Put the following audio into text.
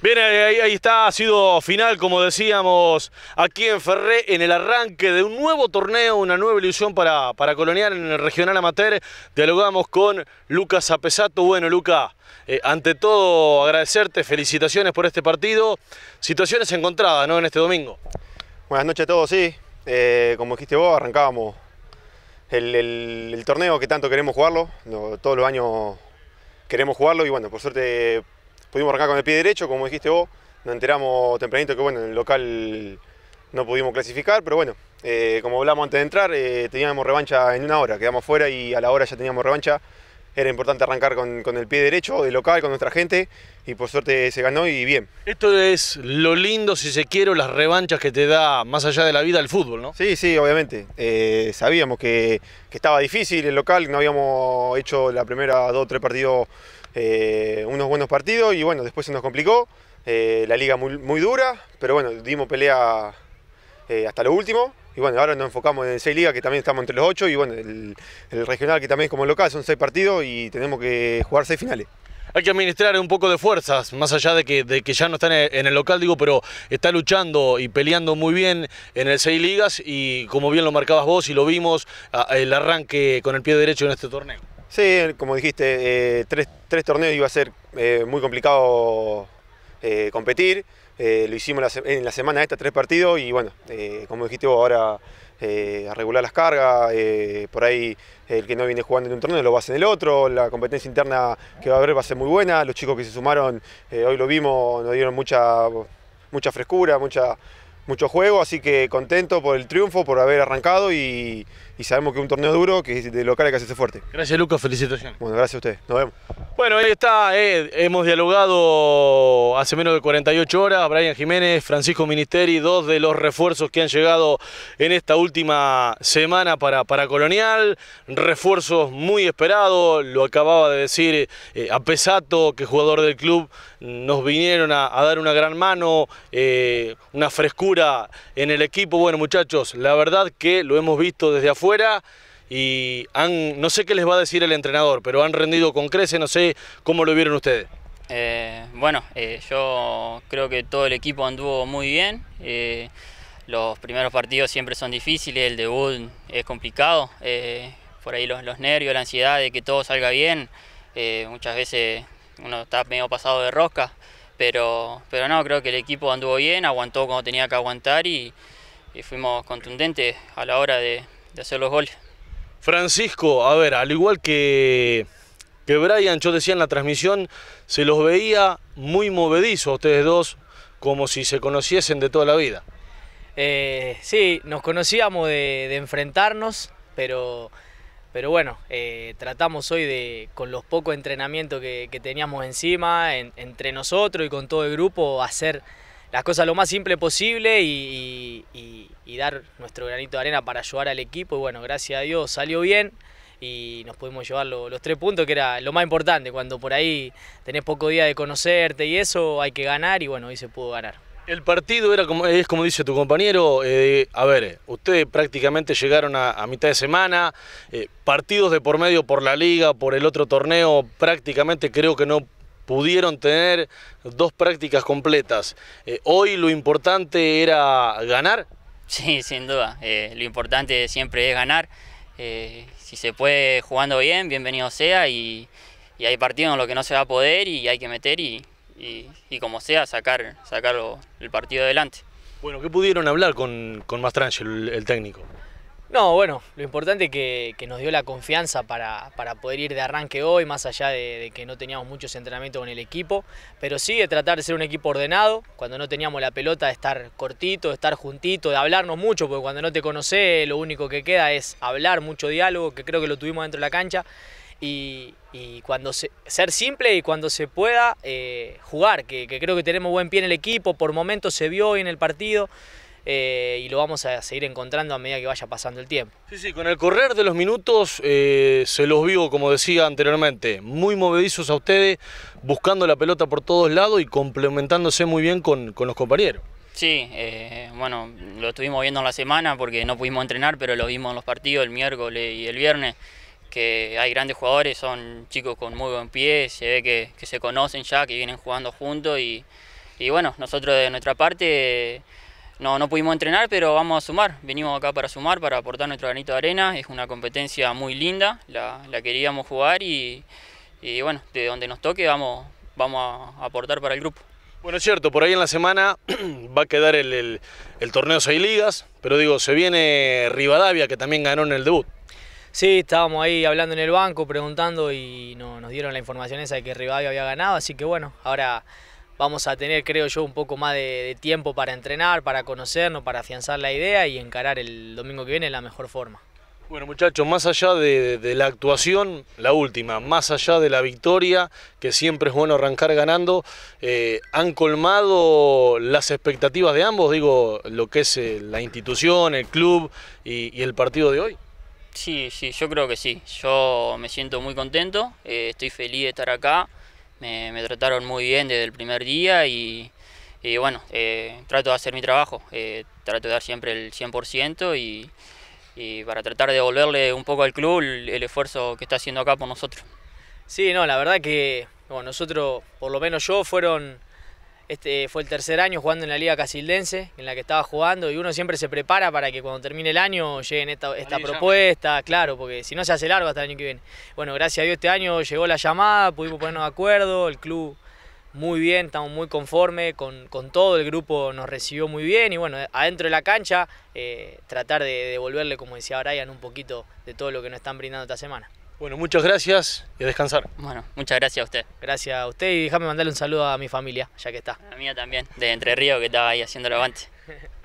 Bien, ahí, está, ha sido final, como decíamos, aquí en Ferré, en el arranque de un nuevo torneo, una nueva ilusión para, para Colonial en el Regional Amateur. Dialogamos con Lucas Apesato. Bueno, Lucas, eh, ante todo agradecerte, felicitaciones por este partido. Situaciones encontradas, ¿no?, en este domingo. Buenas noches a todos, sí. Eh, como dijiste vos, arrancábamos el, torneo que tanto queremos jugarlo. todos los años queremos jugarlo y bueno, por suerte pudimos arrancar con el pie derecho, como dijiste vos, nos enteramos tempranito que bueno, en el local no pudimos clasificar, pero bueno, eh, como hablamos antes de entrar, eh, teníamos revancha en una hora, quedamos fuera y a la hora ya teníamos revancha. Era importante arrancar con, el pie derecho, de local, con nuestra gente, y por suerte se ganó y bien. Esto es lo lindo, si se quiere, las revanchas que te da, más allá de la vida, el fútbol, ¿no? Sí, sí, obviamente. Eh, sabíamos que, estaba difícil el local, no habíamos hecho la primera dos o tres partidos eh, unos buenos partidos y bueno, después se nos complicó. Eh, la liga muy, muy, dura, pero bueno, dimos pelea eh, hasta lo último. Y bueno, ahora nos enfocamos en seis ligas que también estamos entre los ocho y bueno, el, regional que también es como local, son seis partidos y tenemos que jugar seis finales hay que administrar un poco de fuerzas, más allá de que, que, ya no están en el local, digo, pero está luchando y peleando muy bien en el seis ligas y como bien lo marcabas vos y lo vimos, el arranque con el pie derecho en este torneo. Sí, como dijiste, eh, tres, torneos iba a ser eh, muy complicado eh, competir. lo hicimos en la semana esta, tres partidos, y bueno, como dijiste ahora a regular las cargas, por ahí el que no viene jugando en un torneo lo va a hacer en el otro, la competencia interna que va a haber va a ser muy buena, los chicos que se sumaron, hoy lo vimos, nos dieron mucha, mucha frescura, mucha, mucho juego, así que contento por el triunfo, por haber arrancado y y sabemos que es un torneo duro, que de local hay que hacerse fuerte. Gracias Lucas, felicitaciones. Bueno, gracias a ustedes, nos vemos. Bueno, ahí está, eh, hemos dialogado hace menos de 48 horas, Brian Jiménez, Francisco Ministeri, dos de los refuerzos que han llegado en esta última semana para, Colonial, refuerzos muy esperados, lo acababa de decir eh, Apesato, que jugador del club, nos vinieron a, dar una gran mano, eh, una frescura en el equipo. Bueno muchachos, la verdad que lo hemos visto desde afuera y han, no sé qué les va a decir el entrenador, pero han rendido con crece, no sé cómo lo vieron ustedes. Eh, bueno, eh, yo creo que todo el equipo anduvo muy bien. Eh, los primeros partidos siempre son difíciles, el debut es complicado. por ahí los, nervios, la ansiedad de que todo salga bien. muchas veces uno está medio pasado de rosca, pero, pero no, creo que el equipo anduvo bien, aguantó cuando tenía que aguantar y, fuimos contundentes a la hora de hacer los goles. Francisco, a ver, al igual que, que Brian, yo decía en la transmisión, se los veía muy movedizos ustedes dos, como si se conociesen de toda la vida. Eh, sí, nos conocíamos de, enfrentarnos, pero, pero bueno, eh, tratamos hoy de, con los pocos entrenamientos que, teníamos encima, entre nosotros y con todo el grupo, hacer las cosas lo más simple posible y, dar nuestro granito de arena para ayudar al equipo. Y bueno, gracias a Dios salió bien y nos pudimos llevar los tres puntos, que era lo más importante. Cuando por ahí tenés poco día de conocerte y eso, hay que ganar y bueno, hoy se pudo ganar. El partido era como, es como dice tu compañero, eh, a ver, ustedes prácticamente llegaron a, mitad de semana, eh, partidos de por medio por la liga, por el otro torneo, prácticamente creo que no pudieron tener dos prácticas completas. Eh, hoy lo importante era ganar. Sí, sin duda. Eh, lo importante siempre es ganar. Eh, si se puede jugando bien, bienvenido sea. Y, hay partidos en los que no se va a poder y hay que meter y, como sea sacar, sacar el partido adelante. Bueno, ¿qué pudieron hablar con, con el técnico? No, bueno, lo importante es que, nos dio la confianza para, poder ir de arranque hoy, más allá de, que no teníamos muchos entrenamientos con el equipo, pero sí de tratar de ser un equipo ordenado, cuando no teníamos la pelota, de estar cortito, de estar juntito, de hablarnos mucho, porque cuando no te conoces lo único que queda es hablar, mucho diálogo, que creo que lo tuvimos dentro de la cancha, y, cuando ser simple y cuando se pueda eh, jugar, que, que creo que tenemos buen pie en el equipo, por momentos se vio hoy en el partido. Eh, y lo vamos a seguir encontrando a medida que vaya pasando el tiempo. Sí, sí, con el correr de los minutos eh, se los vio, como decía anteriormente, muy movedizos a ustedes, buscando la pelota por todos lados y complementándose muy bien con, los compañeros. Sí, eh, bueno, lo estuvimos viendo en la semana porque no pudimos entrenar, pero lo vimos en los partidos el miércoles y el viernes, que hay grandes jugadores, son chicos con muy buen pie, se ve que, se conocen ya, que vienen jugando juntos y, y bueno, nosotros de nuestra parte no, no pudimos entrenar, pero vamos a sumar. Venimos acá para sumar, para aportar nuestro granito de arena. Es una competencia muy linda, la, queríamos jugar y, bueno, de donde nos toque vamos, vamos a aportar para el grupo. Bueno, es cierto, por ahí en la semana va a quedar el, torneo Seis ligas, pero digo, se viene Rivadavia, que también ganó en el debut. Sí, estábamos ahí hablando en el banco, preguntando y no, nos dieron la información esa de que Rivadavia había ganado, así que bueno, ahora vamos a tener, creo yo, un poco más de, tiempo para entrenar, para conocernos, para afianzar la idea y encarar el domingo que viene la mejor forma. Bueno muchachos, más allá de, la actuación, la última, más allá de la victoria, que siempre es bueno arrancar ganando, eh, ¿han colmado las expectativas de ambos? Digo, lo que es eh, la institución, el club y, el partido de hoy. Sí, sí, yo creo que sí. Yo me siento muy contento, eh, estoy feliz de estar acá me, trataron muy bien desde el primer día y, bueno, eh, trato de hacer mi trabajo, eh, trato de dar siempre el 100% y, y, para tratar de devolverle un poco al club el, el, esfuerzo que está haciendo acá por nosotros. Sí, no, la verdad que bueno, nosotros, por lo menos yo, fueron este fue el tercer año jugando en la Liga Casildense, en la que estaba jugando, y uno siempre se prepara para que cuando termine el año lleguen esta, propuesta, claro, porque si no se hace largo hasta el año que viene. Bueno, gracias a Dios este año llegó la llamada, pudimos ponernos de acuerdo, el club muy bien, estamos muy conformes con, todo, el grupo nos recibió muy bien y bueno, adentro de la cancha eh, tratar de devolverle, como decía Brian, un poquito de todo lo que nos están brindando esta semana. Bueno, muchas gracias y a descansar. Bueno, muchas gracias a usted. Gracias a usted y déjame mandarle un saludo a mi familia, ya que está. A la mía también, de Entre Ríos, que estaba ahí haciendo el